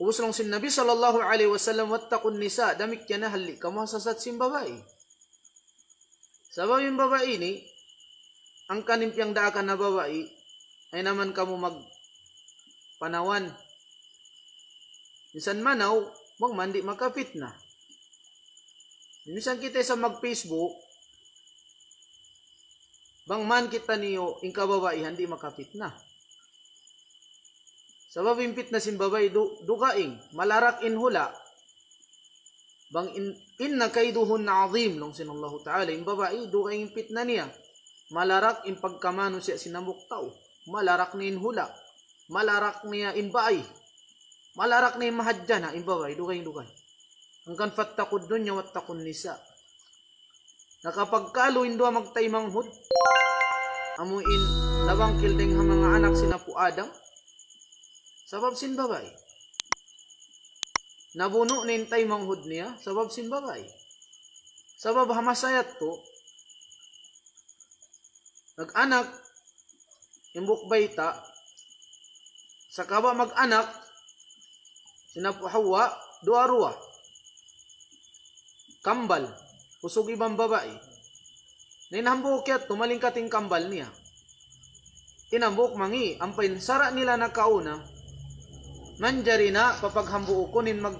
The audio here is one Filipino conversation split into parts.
Ubuslong si Nabi sallallahu alaihi wasallam wattaqun nisa damit yana halli kamo sasat sim babae. Sabab yung babae ni ang kanimpyang daakan na babae ay naman kamo mag panawan. Minsan manaw, wag mandi di makafitna. Minsan kita sa mag-Facebook, bang man kita niyo, ing kababaihan di makafitna. Sabab impit na simbabay du, dukaing, malarak in hula, bang in, inna kaiduhun na azim, nung sinallahu ta'ala, yung babae, dukaing impit na niya, malarak in pagkamano siya sinamuktaw, malarak na in hula, malarak niya in baay, malarak na in mahadyan, ha, in babae, dukaing dukay. Hanggang fattakod dun niya, wattakon nisa. Nakapagkalo, hindi magtaymang hud, amuin, labang kilding ha mga anak sina po Adam, Sabab sin babay. Nabuno nintay manghud niya, sabab sin babay. Sabab hamasayat to, nag-anak, imbukbayta, sa kaba mag-anak, sinapuhawa, duarua, kambal, usog ibang babae. Ninambok yat, tumaling kating kambal niya. Inambok mangi, ampay pinsara nila nakauna, nanjari na papaghambu ukunin mag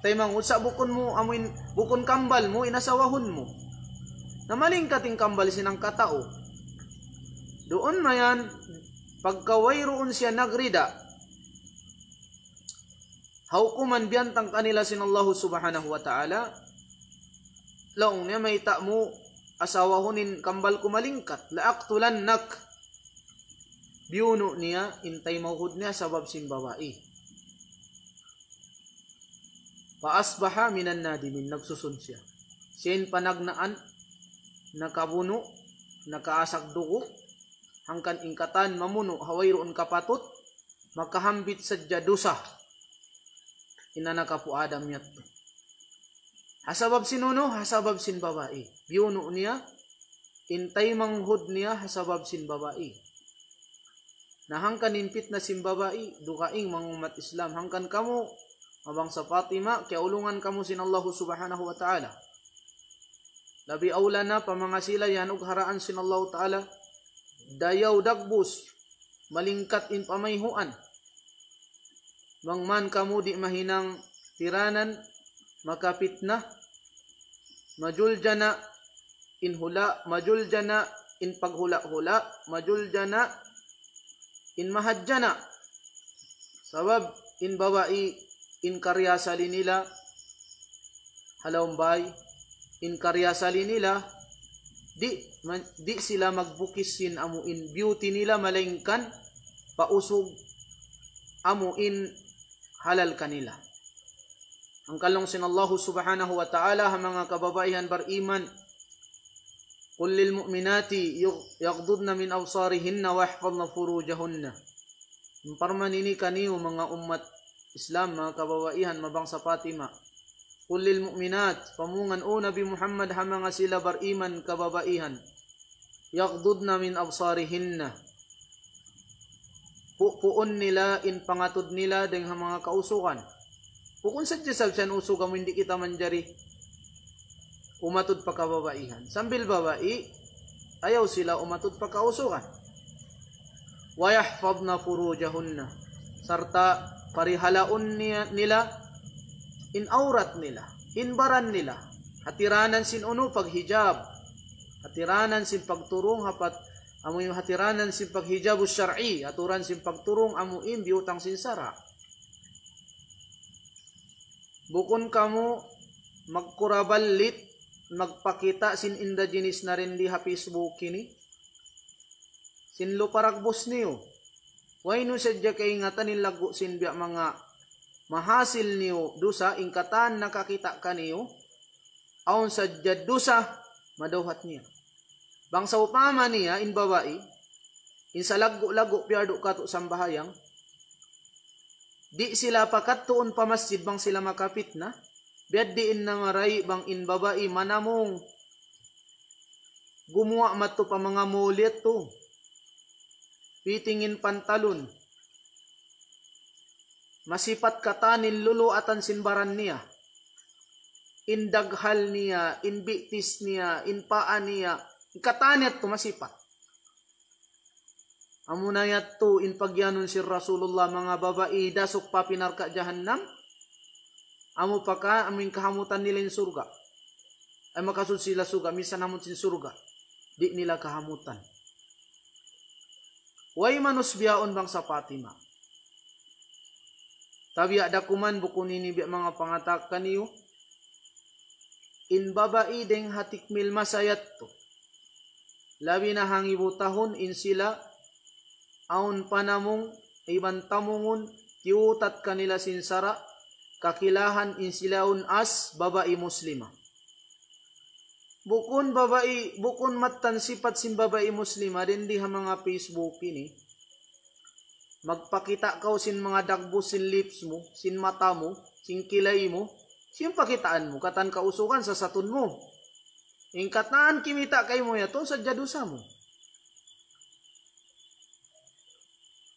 taymang sa bukon mo amin bukon kambal mo inasawahon mo na namaling kating kambal sinang katao doon na yan pagkawayroon siya nagrida haukuman biyantang kanila sinallahu subhanahu wa ta'ala laong niya may ta mo asawa hunin kambal kumalingkat laaktulan nak biyuno niya intay mauhud niya sabab sin babae Paasbaha minan nadimin, nagsusun siya. Siya panagnaan, nakabuno, nakaasag dugo, hangkan ingkatan mamuno, hawayroon kapatot, makahambit sa jadusa, ina nakapuadam yat. Hasabab sinuno, hasabab sin babae. Biuno niya, intay manghud niya, hasabab sin babae na hangkan impit na simbabae dukaing mangumat Islam hangkan kamu, Abang sa Fatima, kaulungan kamu sin Allah subhanahu wa ta'ala. Labi aula na pamanga sila yan og haraan sin Allah ta'ala. Dayaw dagbus, malingkat in pamayhuan. Mangman kamu di mahinang tiranan, makapit na, majulja na, hula, majulja na, in paghula-hula, majulja na, in mahadja na. Sabab, in bawa'i inkaryasali nila halaumbay inkaryasali nila di man, di sila magbukisin amuin beauty nila malengkan pausog amuin halal kanila ang kalong sinallahu subhanahu wa ta'ala mga kababaihan bariman قل min awsarihinna wa أبصارهن furujahunna فروجهن ini kaniyo mga umat Islam mga kabawaihan mabang sa Fatima. Kulil mu'minat, pamungan o Nabi Muhammad hamanga sila bariman kababaihan. Yagdudna min absarihinna. Pupuon nila in pangatud nila deng mga kausukan. Pukun sa tisab siya usukan mo hindi kita manjari. Umatud pa kababaihan. Sambil babae, ayaw sila umatud pa kausukan. Wayahfadna furujahunna. Sarta parihalaon nila, inaurat nila, hinbaran nila, hatiranan sin uno paghijab, hatiranan sin pagturong hapat amo yung hatiranan sin paghijab syar'i, aturan sin pagturong amo im biutang sinsara. Bukon kamo magkurabalit magpakita sin inda jinis na rin di Facebook kini. Sin luparag bus niyo Wainu sadya kay ingatan nilago sinbya mga mahasil niyo dusa ingkatan nakakita ka niyo aon sadya dusa madawhat niya. Bang sa upama niya in babae in sa lago-lago piyado kato sambahayang di sila pakatuon pa masjid bang sila makapit na biad diin na maray bang in babae manamong gumawa mato pa mga mulit to pitingin pantalon. Masipat katanin lulu atan sinbaran niya. Indaghal niya, inbitis niya, inpaan niya. Katanit to masipat. Amuna yat to inpagyanon si Rasulullah mga babae dasok pa pinarka jahannam. Amo pa ka aming kahamutan nila in surga. Ay makasud sila suga, misa hamon sin surga. Di nila kahamutan. Way manusbiyaon bang sa Fatima. Tabi adakuman bukunin ni mga pangatak kaniyo. In babae deng hatik mil masayat to. Labi na hangibutahon in sila aun panamong iban tamungon tiutat kanila sinsara kakilahan in silaun as babae muslimah. Bukun babae, bukun matan sipat sim babae muslima, rin diha mga Facebook ini. Magpakita ka sin mga dagbo sin lips mo, sin mata mo, sin kilay mo, sin pakitaan mo, katan kausukan sa satun mo. Ingkat kimita kay mo yato sa jadusa mo.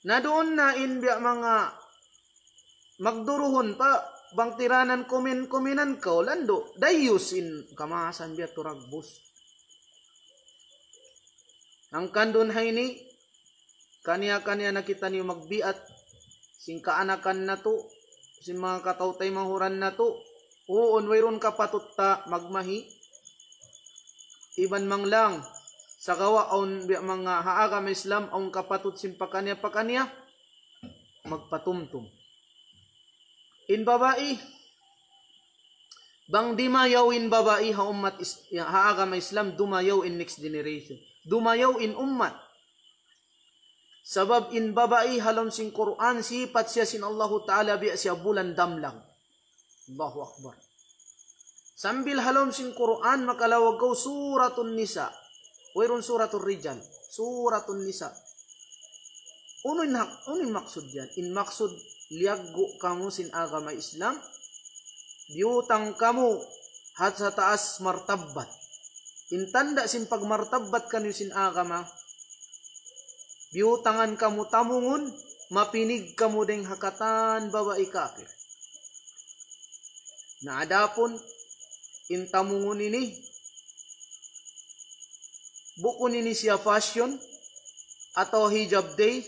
Na doon na inbya mga magduruhon pa bang tiranan kumin kuminan ko lando dayus in kamasan biya turagbus ang kandun hay ni kaniya-kaniya nakita niyo magbiat sing kaanakan na to sing mga katawtay mahuran na to uun wayron ka patutta magmahi iban mang lang sa gawa on mga haaga Islam on kapatut simpakanya pakanya magpatumtum in baba'i bang dimayaw in baba'i ha ummat ha agama Islam dumayaw in next generation dumayaw in ummat Sebab in baba'i halam sing Quran sifat siya sin Allah Ta'ala biya siya bulan damlang. Allahu Akbar. Sambil halam sing Quran makalawag kau suratun nisa. Wairun suratun rijal. Suratun nisa. Unoy na, unoy maksud yan. In maksud, liyaggo kamu sin agama Islam, Biutang kamu hat sa taas martabat. Intanda sin pagmartabat kanyo sin agama, biutangan kamu tamungun, mapinig kamu deng hakatan babae kapir. Naadapon, intamungon ini, buko nini siya fashion, atau hijab day,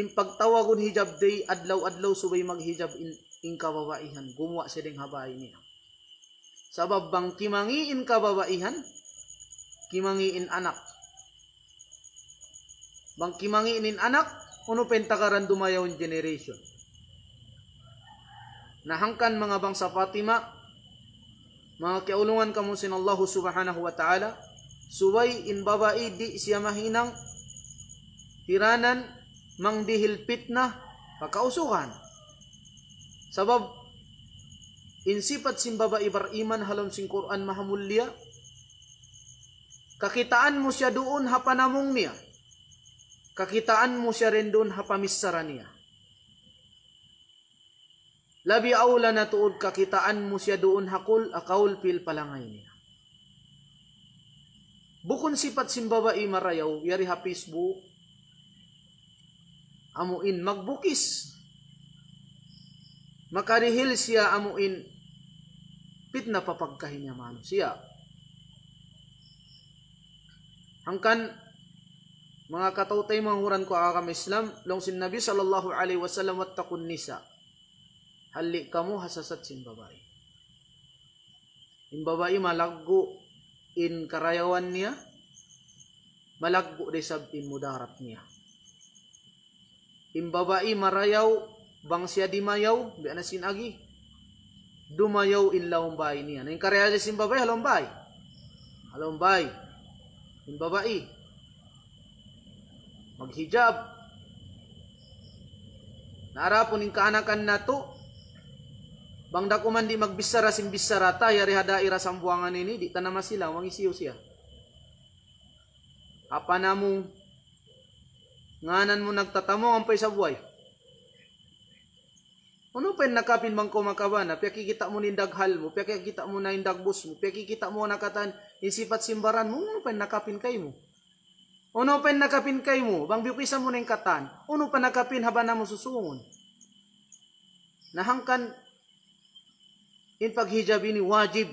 impagtawagon hijab day adlaw-adlaw subay maghijab in, in kababaihan gumawa silang habay niya sabab bang kimangiin kababaihan kimangiin anak bang kimangiin anak uno pentakaran dumayaon generation nahangkan mga bangsa Fatima mga kiaulungan kamu sin Allah subhanahu wa ta'ala suway in babae di siya mahinang tiranan mang dihilpit na pagkausukan. Sabab, insipat simbaba ibar iman halom sing Quran mahamulya, kakitaan mo siya doon hapanamong niya, kakitaan mo siya rin doon hapamissara niya. Labi aula na tuod kakitaan mo siya doon hakul akaul pil palangay niya. Bukon sipat simbaba imarayaw, yari ha Facebook, amuin magbukis. Makarihil siya amuin pit na papagkahin niya papagkahinyamano siya. Hangkan mga katawtay manghuran ko akam Islam, long sin Nabi sallallahu alaihi wasallam at takun nisa. Halik kamu hasasat sin babae. In babae malago in karayawan niya, malago desab in mudarat niya. Imbabae marayaw bangsia di mayaw bi ana sinagi. Dumayaw in laumbay niya. Ang karya sa imbabae halumbay. Halumbay. Imbabae. Maghijab. Naarapon ing kaanakan nato Bangda ko man di magbisara simbisara ta, yari hadaira sa buwangan ini, di tanama sila, wangisiyo siya. Apa na Nganan mo nagtatamo ang pay sa buhay. Ano pa nakapin bang kumakaban? Pia kikita mo ni daghal mo, pia kikita mo na indagbus mo, pia kikita mo nakatan isipat simbaran mo, ano pa nakapin kay mo? Ano pa nakapin kay mo? Bang biukisa mo ning katan. Ano pa nakapin haba na mo susungon? Nahangkan in paghijab ini wajib.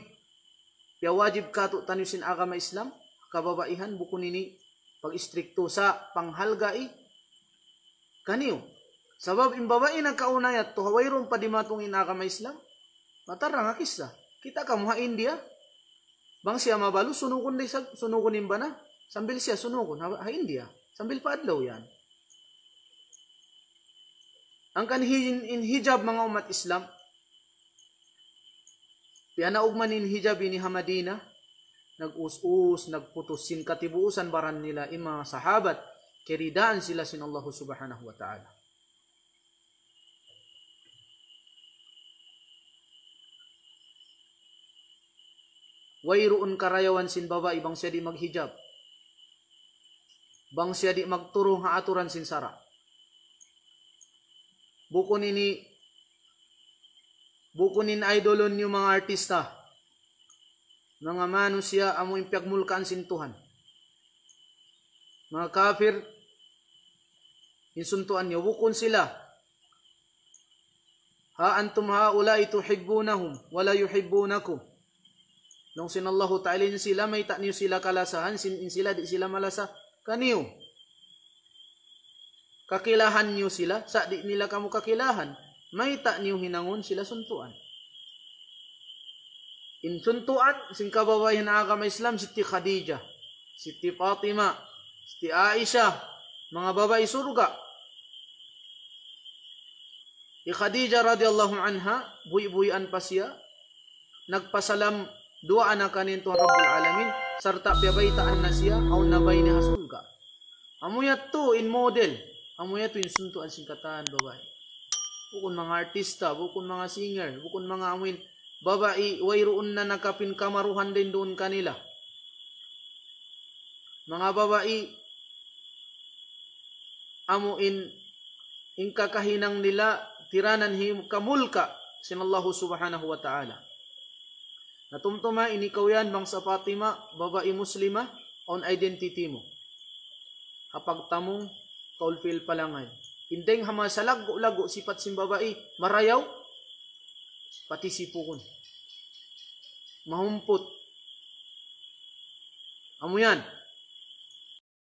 Ya wajib kato tanusin agama Islam, kababaihan buku nini pag istrikto sa panghalga i eh. kaniyo sabab imbabae nagkaunayat to hawayron pa di matungin aka Islam matara nga kisa kita ka muha India bang siya mabalo sunukon day sa sunukon imba na sambil siya sunukon ha India sambil padlaw yan ang kanhi in hijab mga umat Islam Piyana ugman in hijab ini Hamadina nag-us-us, nagputos katibuusan baran nila yung mga sahabat. Kiridaan sila sin Allah subhanahu wa ta'ala. Wairuon karayawan sin baba ibang siya di maghijab. Bang siya di magturong ha sin sara. Bukon ini bukunin idolon yung mga artista mga manusia amo impiag mulkaan sin Tuhan. Mga kafir, insuntuan niya, wukon sila. Ha antum ha haula ituhibbunahum wala yuhibbunakum. Nung sinallahu ta'ala sila, may ta'niyo sila kalasahan, sin sila, di sila malasa. Kaniyo. Kakilahan niyo sila, sa di nila kamu kakilahan, may ta'niyo hinangon sila suntuan insuntuan sing kababayan na agama Islam si ti Khadija, si ti Fatima, si ti Aisha, mga babae surga. Si Khadija radhiyallahu anha, buy-buyan pa siya, nagpasalam dua anak kanin tuan Rabbul Alamin, sarta piabaitaan na siya, au nabay ni hasulga. Amuya to in model, amuya to in suntuan singkataan babae. Bukon mga artista, bukon mga singer, bukon mga amin, babae wayroon na nakapinkamaruhan din doon kanila. Mga babae, amuin in kakahinang nila tiranan him kamulka sinallahu subhanahu wa ta'ala. Natumtuma inikaw yan bang sa Fatima, babae muslima, on identity mo. Kapag tamong, kaulfil ay Indeng hama sa lago-lago sipat sim babae, marayaw, pati si Pukon. Mahumpot. Amo yan.